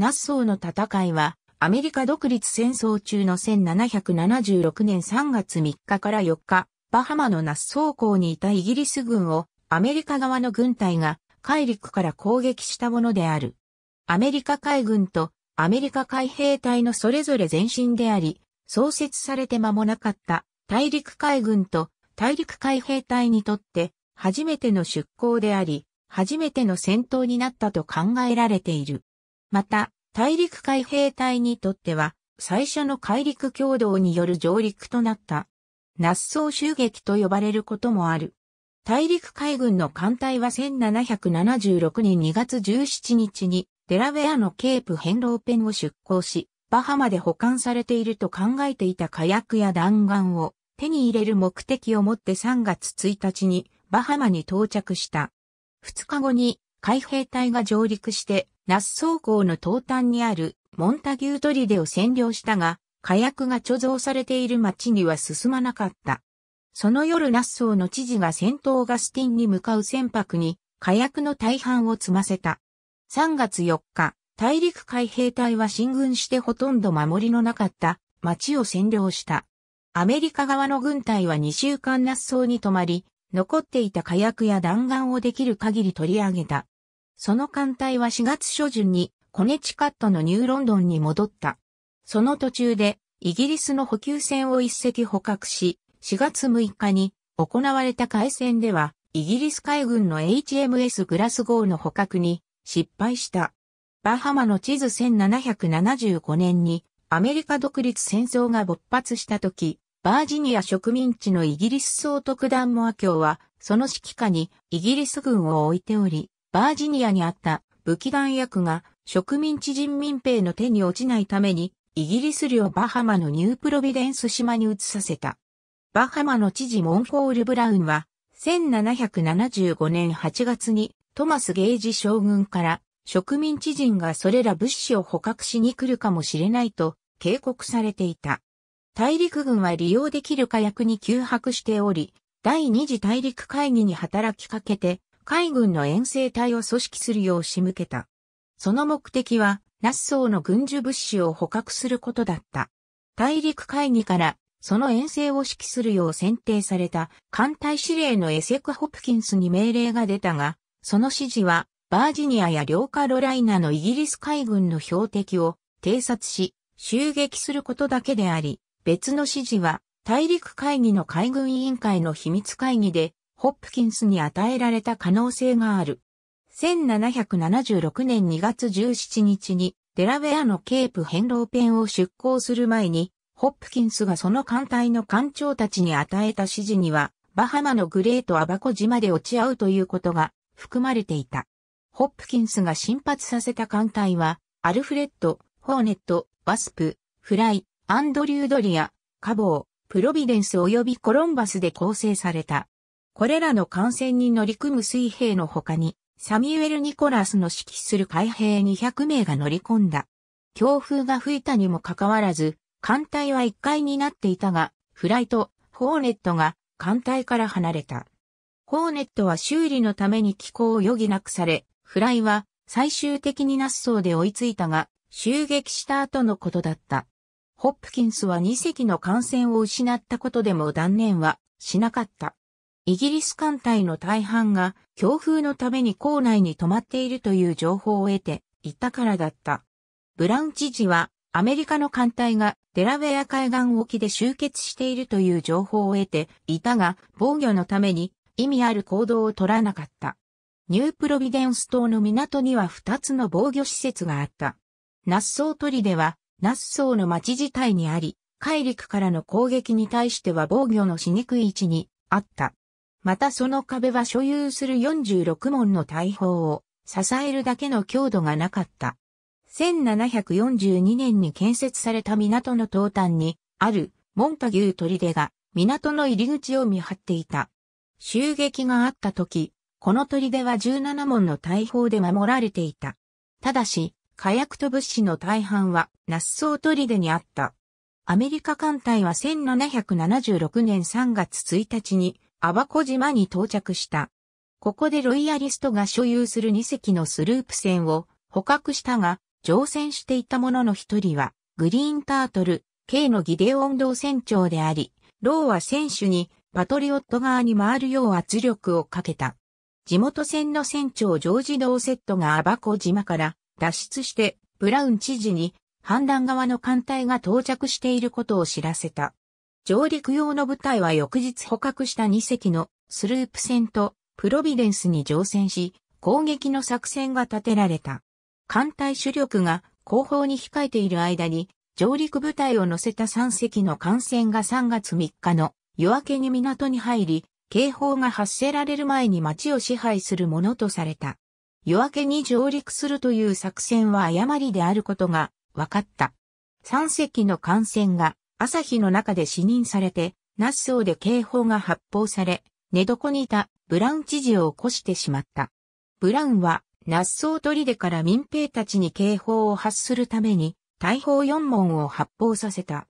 ナッソーの戦いは、アメリカ独立戦争中の1776年3月3日から4日、バハマのナッソー港にいたイギリス軍をアメリカ側の軍隊が海陸から攻撃したものである。アメリカ海軍とアメリカ海兵隊のそれぞれ前身であり、創設されて間もなかった大陸海軍と大陸海兵隊にとって初めての出港であり、初めての戦闘になったと考えられている。また、大陸海兵隊にとっては、最初の海陸共同による上陸となった。ナッソー襲撃と呼ばれることもある。大陸海軍の艦隊は1776年2月17日にデラウェアのケープヘンローペンを出港し、バハマで保管されていると考えていた火薬や弾丸を手に入れる目的を持って3月1日にバハマに到着した。2日後に海兵隊が上陸してナッソー港の東端にあるモンタギュートリでを占領したが、火薬が貯蔵されている町には進まなかった。その夜ナッソーの知事が戦闘ガスティンに向かう船舶に火薬の大半を積ませた。3月4日、大陸海兵隊は進軍してほとんど守りのなかった町を占領した。アメリカ側の軍隊は2週間ナッソーに泊まり、残っていた火薬や弾丸をできる限り取り上げた。その艦隊は4月初旬にコネチカットのニューロンドンに戻った。その途中でイギリスの補給船を一隻捕獲し、4月6日に行われた海戦では、イギリス海軍の HMS グラスゴーの捕獲に失敗した。バハマの地図1775年にアメリカ独立戦争が勃発した時、バージニア植民地のイギリス総督団モア教は、その指揮下にイギリス軍を置いており、バージニアにあった武器弾薬が植民地人民兵の手に落ちないために、イギリス領バハマのニュープロビデンス島に移させた。バハマの知事モンコール・ブラウンは、1775年8月にトマス・ゲージ将軍から植民地人がそれら物資を捕獲しに来るかもしれないと警告されていた。大陸軍は利用できる火薬に休泊しており、第二次大陸会議に働きかけて海軍の遠征隊を組織するよう仕向けた。その目的は、ナッソーの軍需物資を捕獲することだった。大陸会議からその遠征を指揮するよう選定された艦隊司令のエセク・ホプキンスに命令が出たが、その指示はバージニアや両カロライナのイギリス海軍の標的を偵察し、襲撃することだけであり、別の指示は大陸会議の海軍委員会の秘密会議でホップキンスに与えられた可能性がある。1776年2月17日にデラウェアのケープ変動ペンを出港する前に、ホップキンスがその艦隊の艦長たちに与えた指示には、バハマのグレートアバコ島で落ち合うということが含まれていた。ホップキンスが進発させた艦隊は、アルフレッド、ホーネット、ワスプ、フライ、アンドリュードリア、カボー、プロビデンス及びコロンバスで構成された。これらの艦船に乗り組む水兵の他に、サミュエル・ニコラスの指揮する海兵200名が乗り込んだ。強風が吹いたにもかかわらず、艦隊は1階になっていたが、フライト、ホーネットが艦隊から離れた。ホーネットは修理のために機構を余儀なくされ、フライは最終的にナッソーで追いついたが、襲撃した後のことだった。ホップキンスは2隻の艦船を失ったことでも断念はしなかった。イギリス艦隊の大半が強風のために港内に止まっているという情報を得ていたからだった。ブラウン知事はアメリカの艦隊がデラウェア海岸沖で集結しているという情報を得ていたが防御のために意味ある行動を取らなかった。ニュープロビデンス島の港には2つの防御施設があった。ナッソー砦デはナッソーの町自体にあり、海陸からの攻撃に対しては防御のしにくい位置にあった。またその壁は所有する46門の大砲を支えるだけの強度がなかった。1742年に建設された港の東端にあるモンタギュー砦が港の入り口を見張っていた。襲撃があった時、この砦は17門の大砲で守られていた。ただし、火薬と物資の大半は、ナッソー砦にあった。アメリカ艦隊は1776年3月1日に、アバコ島に到着した。ここでロイヤリストが所有する2隻のスループ船を捕獲したが、乗船していた者の一人は、グリーンタートル、K のギデオン同船長であり、ローは選手にパトリオット側に回るよう圧力をかけた。地元船の船長ジョージ・ドーセットがアバコ島から脱出して、ブラウン知事に、反乱側の艦隊が到着していることを知らせた。上陸用の部隊は翌日捕獲した2隻のスループ船とプロビデンスに乗船し、攻撃の作戦が立てられた。艦隊主力が後方に控えている間に、上陸部隊を乗せた3隻の艦船が3月3日の夜明けに港に入り、警報が発せられる前に街を支配するものとされた。夜明けに上陸するという作戦は誤りであることが分かった。3隻の艦船が朝日の中で死任されて、ナッソーで警報が発砲され、寝床にいたブラウン知事を起こしてしまった。ブラウンは、ナッソー砦から民兵たちに警報を発するために、大砲4門を発砲させた。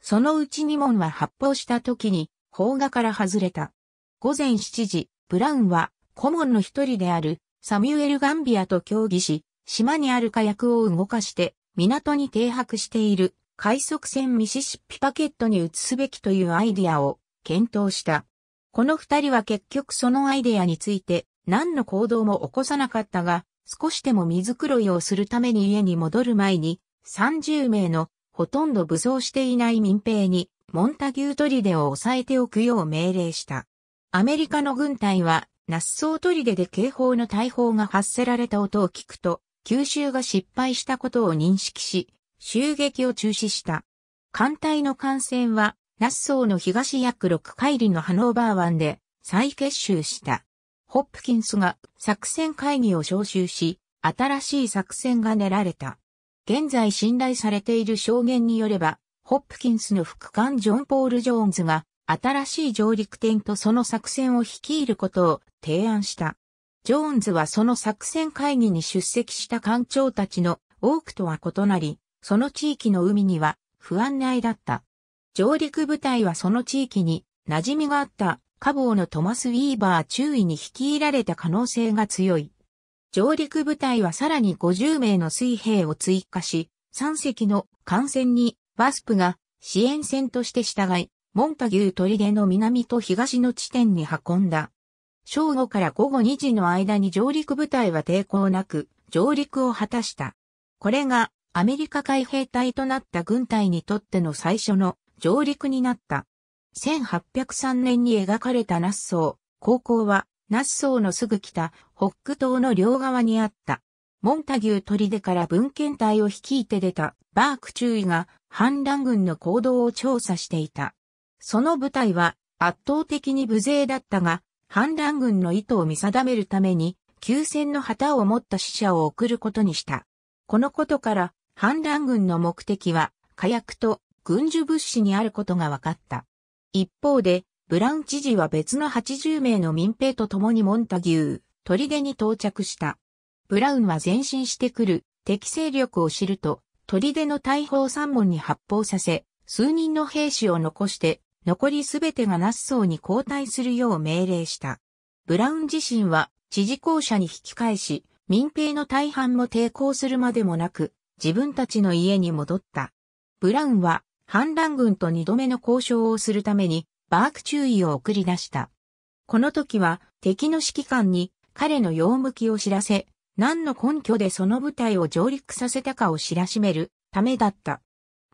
そのうち2門は発砲した時に、砲画から外れた。午前7時、ブラウンは、顧問の一人である、サミュエル・ガンビアと協議し、島にある火薬を動かして、港に停泊している快速船ミシシッピパケットに移すべきというアイディアを検討した。この二人は結局そのアイディアについて何の行動も起こさなかったが、少しでも水黒いをするために家に戻る前に、30名のほとんど武装していない民兵にモンタギュートリデを抑えておくよう命令した。アメリカの軍隊は、ナッソートリデで警報の大砲が発せられた音を聞くと、吸収が失敗したことを認識し、襲撃を中止した。艦隊の艦船は、ナッソーの東約6海里のハノーバー湾で再結集した。ホップキンスが作戦会議を招集し、新しい作戦が練られた。現在信頼されている証言によれば、ホップキンスの副官ジョン・ポール・ジョーンズが新しい上陸点とその作戦を率いることを提案した。ジョーンズはその作戦会議に出席した艦長たちの多くとは異なり、その地域の海には不安内だった。上陸部隊はその地域に馴染みがあったカボーのトマス・ウィーバー注意に率いられた可能性が強い。上陸部隊はさらに50名の水兵を追加し、3隻の艦船にバスプが支援船として従い、モンタギュー砦の南と東の地点に運んだ。正午から午後2時の間に上陸部隊は抵抗なく上陸を果たした。これがアメリカ海兵隊となった軍隊にとっての最初の上陸になった。1803年に描かれたナッソー、高校はナッソーのすぐ北、北区島の両側にあった。モンタギュー砦から文献隊を率いて出たバーク中尉が反乱軍の行動を調査していた。その部隊は圧倒的に無勢だったが、反乱軍の意図を見定めるために、休戦の旗を持った死者を送ることにした。このことから、反乱軍の目的は火薬と軍需物資にあることが分かった。一方で、ブラウン知事は別の80名の民兵と共にモンタギュー、砦に到着した。ブラウンは前進してくる敵勢力を知ると、砦の大砲三門に発砲させ、数人の兵士を残して、残りすべてがナッソーに交代するよう命令した。ブラウン自身は知事公舎に引き返し、民兵の大半も抵抗するまでもなく、自分たちの家に戻った。ブラウンは反乱軍と二度目の交渉をするためにバーク注意を送り出した。この時は敵の指揮官に彼の用向きを知らせ、何の根拠でその部隊を上陸させたかを知らしめるためだった。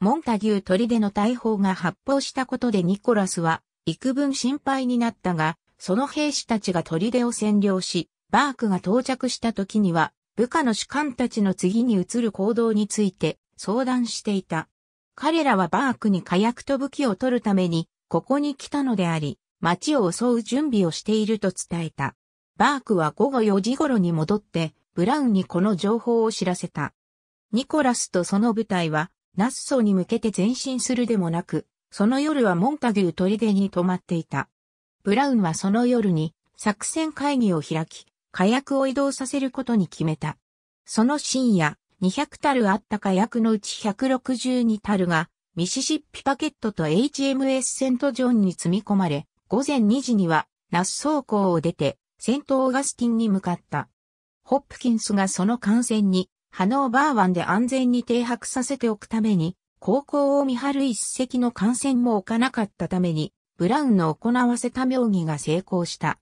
モンタギュー砦の大砲が発砲したことでニコラスは幾分心配になったが、その兵士たちが砦を占領し、バークが到着した時には部下の主観たちの次に移る行動について相談していた。彼らはバークに火薬と武器を取るために、ここに来たのであり、町を襲う準備をしていると伝えた。バークは午後4時頃に戻って、ブラウンにこの情報を知らせた。ニコラスとその部隊は、ナッソに向けて前進するでもなく、その夜はモンタギュー砦に泊まっていた。ブラウンはその夜に作戦会議を開き、火薬を移動させることに決めた。その深夜、200たるあった火薬のうち162たるが、ミシシッピパケットと HMS セントジョンに積み込まれ、午前2時には、ナス走行を出て、セントオーガスティンに向かった。ホップキンスがその艦船に、ハノーバー湾で安全に停泊させておくために、航行を見張る一隻の艦船も置かなかったために、ブラウンの行わせた妙義が成功した。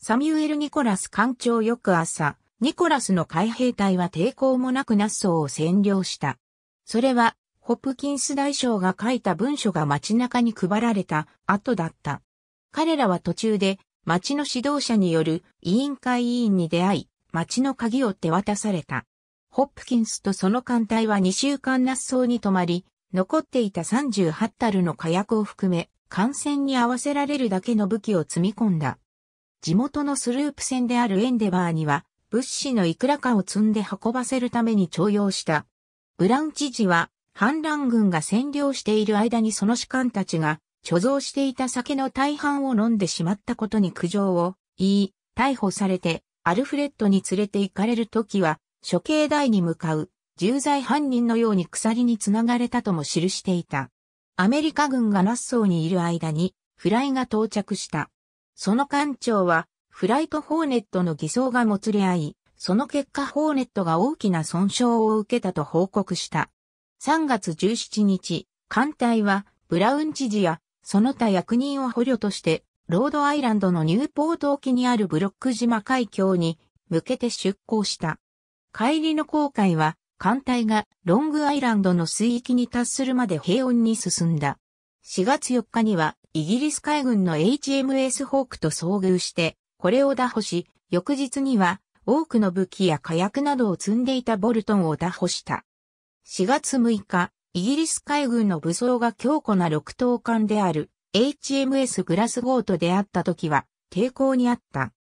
サミュエル・ニコラス艦長翌朝、ニコラスの海兵隊は抵抗もなくナッソーを占領した。それは、ホップキンス大将が書いた文書が街中に配られた後だった。彼らは途中で町の指導者による委員会委員に出会い、町の鍵を手渡された。ホップキンスとその艦隊は2週間ナッソーに泊まり、残っていた38樽の火薬を含め、艦船に合わせられるだけの武器を積み込んだ。地元のスループ船であるエンデバーには、物資のいくらかを積んで運ばせるために徴用した。ブラン知事は、反乱軍が占領している間にその士官たちが、貯蔵していた酒の大半を飲んでしまったことに苦情を言い、逮捕されて、アルフレッドに連れて行かれる時は、処刑台に向かう、重罪犯人のように鎖につながれたとも記していた。アメリカ軍がナッソーにいる間に、フライが到着した。その艦長は、フライトホーネットの偽装がもつれ合い、その結果ホーネットが大きな損傷を受けたと報告した。3月17日、艦隊は、ブラウン知事や、その他役人を捕虜として、ロードアイランドのニューポート沖にあるブロック島海峡に向けて出港した。帰りの航海は、艦隊がロングアイランドの水域に達するまで平穏に進んだ。4月4日にはイギリス海軍の HMS ホークと遭遇して、これを打破し、翌日には多くの武器や火薬などを積んでいたボルトンを打破した。4月6日、イギリス海軍の武装が強固な六等艦である HMS グラスゴーと出会った時は抵抗にあった。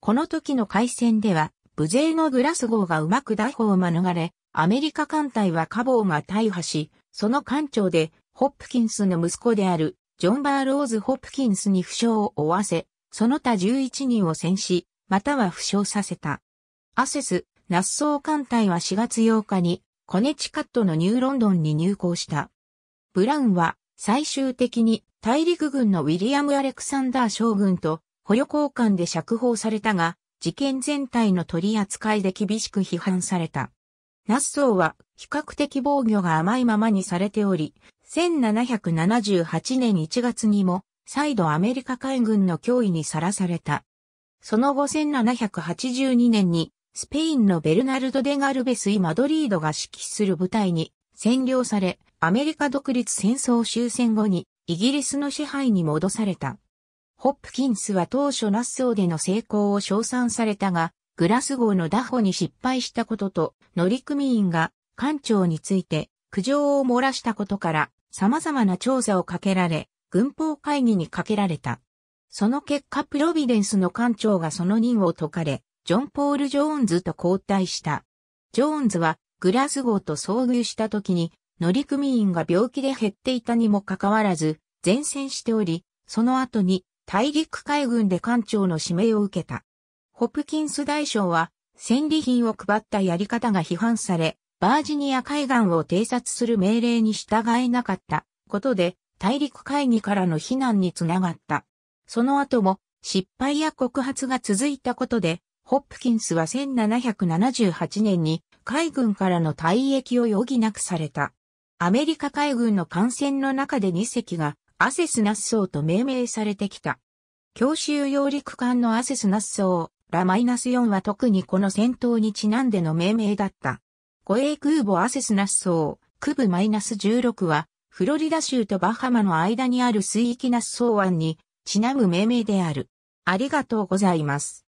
この時の海戦では、無勢のグラスゴーがうまく打破を免れ、アメリカ艦隊はカボーが大破し、その艦長でホップキンスの息子である、ジョン・バーローズ・ホップキンスに負傷を負わせ、その他11人を戦死、または負傷させた。アセス、ナッソー艦隊は4月8日に、コネチカットのニューロンドンに入港した。ブラウンは、最終的に、大陸軍のウィリアム・アレクサンダー将軍と、捕虜交換で釈放されたが、事件全体の取り扱いで厳しく批判された。ナッソーは比較的防御が甘いままにされており、1778年1月にも、再度アメリカ海軍の脅威にさらされた。その後1782年に、スペインのベルナルド・デ・ガルベス・イ・マドリードが指揮する部隊に占領され、アメリカ独立戦争終戦後にイギリスの支配に戻された。ホップキンスは当初ナッソーでの成功を称賛されたが、グラスゴーの打歩に失敗したことと、乗組員が艦長について苦情を漏らしたことから、様々な調査をかけられ、軍法会議にかけられた。その結果プロビデンスの艦長がその任を解かれ、ジョン・ポール・ジョーンズと交代した。ジョーンズはグラスゴーと遭遇した時に乗組員が病気で減っていたにもかかわらず前線しており、その後に大陸海軍で艦長の指名を受けた。ホプキンス大将は戦利品を配ったやり方が批判され、バージニア海岸を偵察する命令に従えなかったことで、大陸会議からの非難につながった。その後も失敗や告発が続いたことで、ホップキンスは1778年に海軍からの退役を余儀なくされた。アメリカ海軍の艦船の中で2隻がアセスナッソーと命名されてきた。強襲揚陸艦のアセスナッソー、ラマイナス4は特にこの戦闘にちなんでの命名だった。護衛空母アセスナッソー、区部 -16 は、フロリダ州とバハマの間にある水域ナッソー湾に、ちなむ命名である。ありがとうございます。